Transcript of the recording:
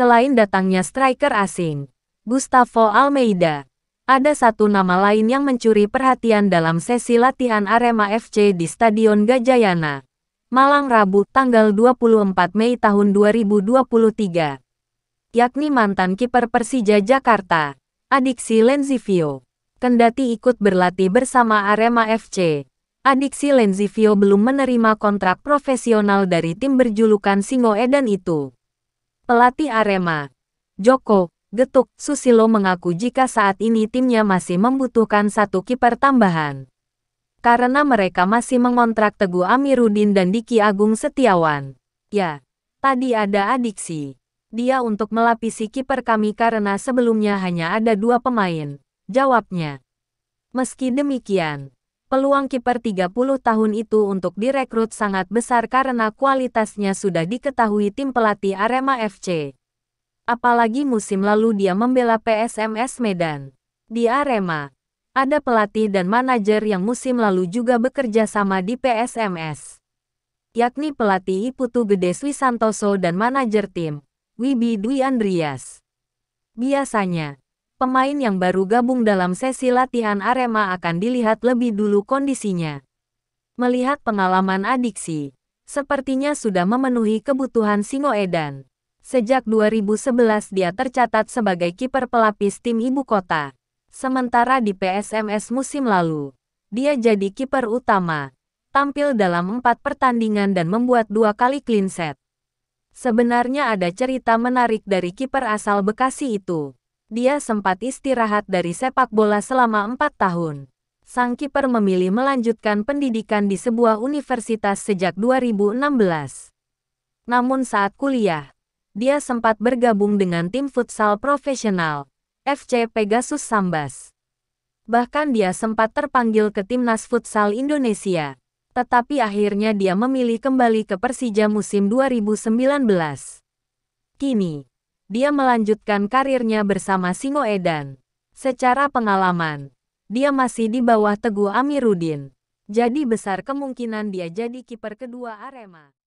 Selain datangnya striker asing, Gustavo Almeida, ada satu nama lain yang mencuri perhatian dalam sesi latihan Arema FC di Stadion Gajayana, Malang Rabu tanggal 24 Mei tahun 2023, yakni mantan kiper Persija Jakarta, Adiksi Lenzivio. Kendati ikut berlatih bersama Arema FC, Adiksi Lenzivio belum menerima kontrak profesional dari tim berjulukan Singo Eden itu. Pelatih Arema, Joko, Getuk, Susilo mengaku jika saat ini timnya masih membutuhkan satu kiper tambahan. Karena mereka masih mengontrak Teguh Amiruddin dan Diki Agung Setiawan. Ya, tadi ada adiksi. Dia untuk melapisi kiper kami karena sebelumnya hanya ada dua pemain. Jawabnya. Meski demikian, peluang kiper 30 tahun itu untuk direkrut sangat besar karena kualitasnya sudah diketahui tim pelatih Arema FC. Apalagi musim lalu dia membela PSMS Medan. Di Arema, ada pelatih dan manajer yang musim lalu juga bekerja sama di PSMS. Yakni pelatih Iputu Gede Swisantoso dan manajer tim, Wibi Dwi Andrias. Biasanya, pemain yang baru gabung dalam sesi latihan Arema akan dilihat lebih dulu kondisinya. Melihat pengalaman adiksi, sepertinya sudah memenuhi kebutuhan Singoedan. Sejak 2011 dia tercatat sebagai kiper pelapis tim ibu kota. Sementara di PSMS musim lalu, dia jadi kiper utama, tampil dalam empat pertandingan dan membuat dua kali clean set. Sebenarnya ada cerita menarik dari kiper asal Bekasi itu dia sempat istirahat dari sepak bola selama empat tahun. Sang kiper memilih melanjutkan pendidikan di sebuah universitas sejak 2016. Namun saat kuliah, dia sempat bergabung dengan tim futsal profesional, FC Pegasus Sambas. Bahkan dia sempat terpanggil ke timnas futsal Indonesia. Tetapi akhirnya dia memilih kembali ke Persija musim 2019. Kini, dia melanjutkan karirnya bersama Singo Edan. Secara pengalaman, dia masih di bawah Teguh Amiruddin. Jadi besar kemungkinan dia jadi kiper kedua Arema.